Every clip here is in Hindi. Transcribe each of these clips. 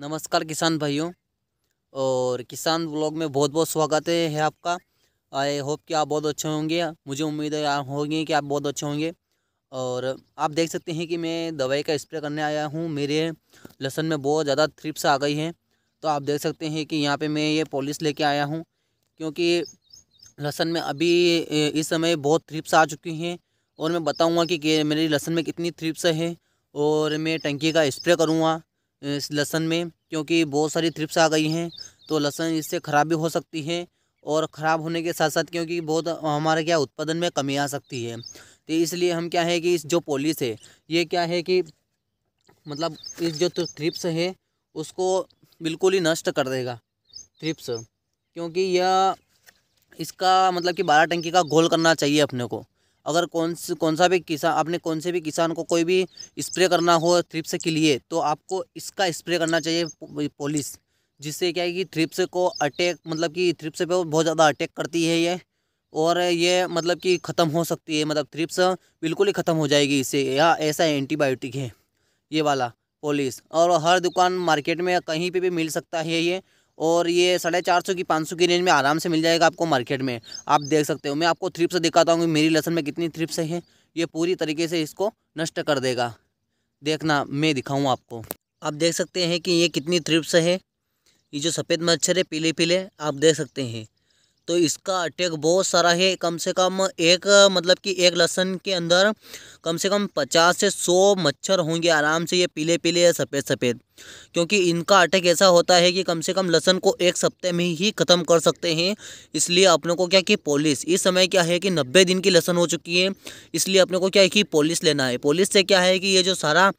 नमस्कार किसान भाइयों और किसान ब्लॉग में बहुत बहुत स्वागत है आपका आई होप कि आप बहुत अच्छे होंगे मुझे उम्मीद है होगी कि आप बहुत अच्छे होंगे और आप देख सकते हैं कि मैं दवाई का स्प्रे करने आया हूँ मेरे लहसन में बहुत ज़्यादा थ्रिप्स आ गई हैं तो आप देख सकते हैं कि यहाँ पे मैं ये पॉलिस लेके आया हूँ क्योंकि लहसन में अभी इस समय बहुत थ्रिप्स आ चुकी हैं और मैं बताऊँगा कि मेरी लहसन में कितनी थ्रिप्स है और मैं टंकी का स्प्रे करूँगा इस लहसन में क्योंकि बहुत सारी थ्रिप्स आ गई हैं तो लहसन इससे ख़राब भी हो सकती है और ख़राब होने के साथ साथ क्योंकि बहुत हमारे क्या उत्पादन में कमी आ सकती है तो इसलिए हम क्या है कि इस जो पॉलिस है ये क्या है कि मतलब इस जो थ्रिप्स तो है उसको बिल्कुल ही नष्ट कर देगा थ्रिप्स क्योंकि यह इसका मतलब कि बारह टंकी का गोल करना चाहिए अपने को अगर कौन कौन सा भी किसान आपने कौन से भी किसान को कोई भी स्प्रे करना हो थ्रिप्स के लिए तो आपको इसका स्प्रे करना चाहिए पॉलिस जिससे क्या है कि थ्रिप्स को अटैक मतलब कि थ्रिप्स पे बहुत ज़्यादा अटैक करती है ये और ये मतलब कि ख़त्म हो सकती है मतलब थ्रिप्स बिल्कुल ही ख़त्म हो जाएगी इससे या ऐसा एंटीबायोटिक है ये वाला पॉलिस और हर दुकान मार्केट में कहीं पर भी मिल सकता है ये और ये साढ़े चार सौ की पाँच सौ की रेंज में आराम से मिल जाएगा आपको मार्केट में आप देख सकते हो मैं आपको थ्रिप्स दिखाता हूँ मेरी लहसन में कितनी थ्रिप्स हैं ये पूरी तरीके से इसको नष्ट कर देगा देखना मैं दिखाऊँ आपको आप देख सकते हैं कि ये कितनी थ्रिप्स है ये जो सफ़ेद मच्छर है पीले पीले आप देख सकते हैं तो इसका अटैक बहुत सारा है कम से कम एक मतलब कि एक लहसन के अंदर कम से कम पचास से सौ मच्छर होंगे आराम से ये पीले पीले या सफ़ेद सफ़ेद क्योंकि इनका अटैक ऐसा होता है कि कम से कम लहसन को एक सप्ते में ही ख़त्म कर सकते हैं इसलिए अपने को क्या कि पॉलिस इस समय क्या है कि नब्बे दिन की लहसन हो चुकी है इसलिए अपने को क्या है कि पॉलिस लेना है पॉलिस से क्या है कि ये जो सारा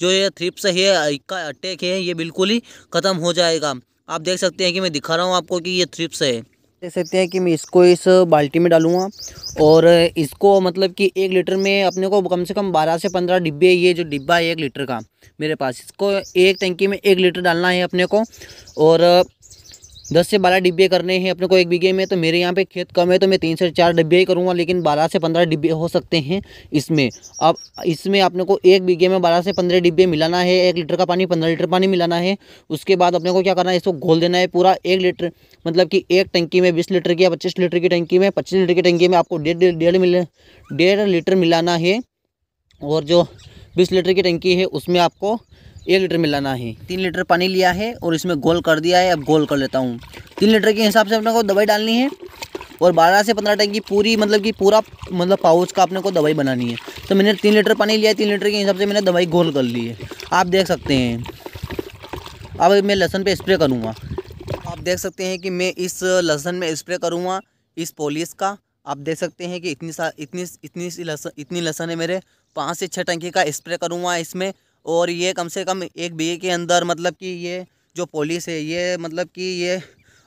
जो ये थ्रिप्स है इसका अटैक है ये बिल्कुल ही ख़त्म हो जाएगा आप देख सकते हैं कि मैं दिखा रहा हूँ आपको कि ये थ्रिप्स है देख सकते हैं कि मैं इसको इस बाल्टी में डालूँगा और इसको मतलब कि एक लीटर में अपने को कम से कम बारह से पंद्रह डिब्बे ये जो डिब्बा है एक लीटर का मेरे पास इसको एक टंकी में एक लीटर डालना है अपने को और दस से बारह डिब्बे करने हैं अपने को एक बीघे में तो मेरे यहाँ पे खेत कम है तो मैं तीन से चार डिब्बे ही करूँगा लेकिन बारह से पंद्रह डिब्बे हो सकते हैं इसमें अब इसमें अपने को एक बीघे में बारह से पंद्रह डिब्बे मिलाना है एक लीटर का पानी पंद्रह लीटर पानी मिलाना है उसके बाद अपने को क्या करना है इसको घोल देना है पूरा एक लीटर मतलब कि एक टंकी में बीस लीटर की या पच्चीस लीटर की टंकी में पच्चीस लीटर की टंकी में आपको डेढ़ डेढ़ मिल डेढ़ लीटर मिलाना है और जो बीस लीटर की टंकी है उसमें आपको एक लीटर मिलाना है तीन लीटर पानी लिया है और इसमें गोल कर दिया है अब गोल कर लेता हूँ तीन लीटर के हिसाब से अपने को दवाई डालनी है और 12 से 15 टंकी पूरी मतलब कि पूरा मतलब पाउच का अपने को दवाई बनानी है तो मैंने तीन लीटर पानी लिया है तीन लीटर के हिसाब से मैंने दवाई गोल कर ली है आप देख सकते हैं अब मैं लहसन पर स्प्रे करूँगा आप देख सकते हैं कि मैं इस लहसन में स्प्रे करूँगा इस पॉलिस का आप देख सकते हैं कि इतनी सा इतनी इतनी सी लहसन इतनी लहसन है मेरे पाँच से छः टंकी का स्प्रे करूँगा इसमें और ये कम से कम एक बीघे के अंदर मतलब कि ये जो पॉलिस है ये मतलब कि ये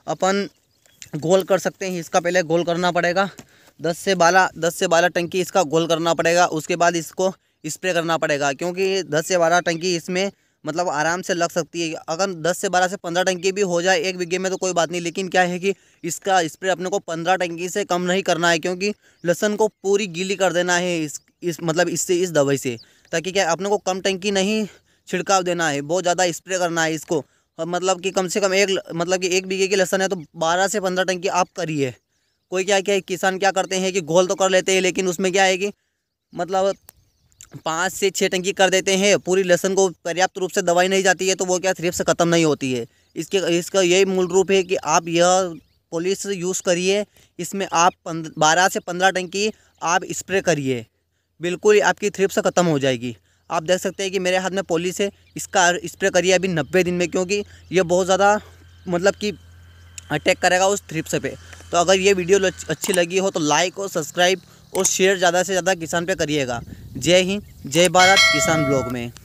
अपन गोल कर सकते हैं इसका पहले गोल करना पड़ेगा दस से बारह दस से बारह टंकी इसका गोल करना पड़ेगा उसके बाद इसको स्प्रे करना पड़ेगा क्योंकि दस से बारह टंकी इसमें मतलब आराम से लग सकती है अगर दस से बारह से पंद्रह टंकी भी हो जाए एक बीघे में तो कोई बात नहीं लेकिन क्या है कि इसका स्प्रे अपने को पंद्रह टंकी से कम नहीं करना है क्योंकि लहसन को पूरी गीली कर देना है इस इस मतलब इससे इस दवाई से ताकि क्या अपने को कम टंकी नहीं छिड़काव देना है बहुत ज़्यादा स्प्रे करना है इसको और मतलब कि कम से कम एक मतलब कि एक बीघे की लहसन है तो बारह से पंद्रह टंकी आप करिए कोई क्या क्या किसान क्या करते हैं कि घोल तो कर लेते हैं लेकिन उसमें क्या है कि मतलब पाँच से छः टंकी कर देते हैं पूरी लहसन को पर्याप्त रूप से दवाई नहीं जाती है तो वो क्या सिर्फ से ख़त्म नहीं होती है इसके इसका यही मूल रूप है कि आप यह पॉलिस यूज़ करिए इसमें आप बारह से पंद्रह टंकी आप स्प्रे करिए बिल्कुल आपकी थ्रिप्स ख़त्म हो जाएगी आप देख सकते हैं कि मेरे हाथ में पॉलिस है इसका स्प्रे करिए अभी नब्बे दिन में क्योंकि ये बहुत ज़्यादा मतलब कि अटैक करेगा उस थ्रिप्स पे तो अगर ये वीडियो अच्छी लगी हो तो लाइक और सब्सक्राइब और शेयर ज़्यादा से ज़्यादा किसान पे करिएगा जय हिंद जय भारत किसान ब्लॉग में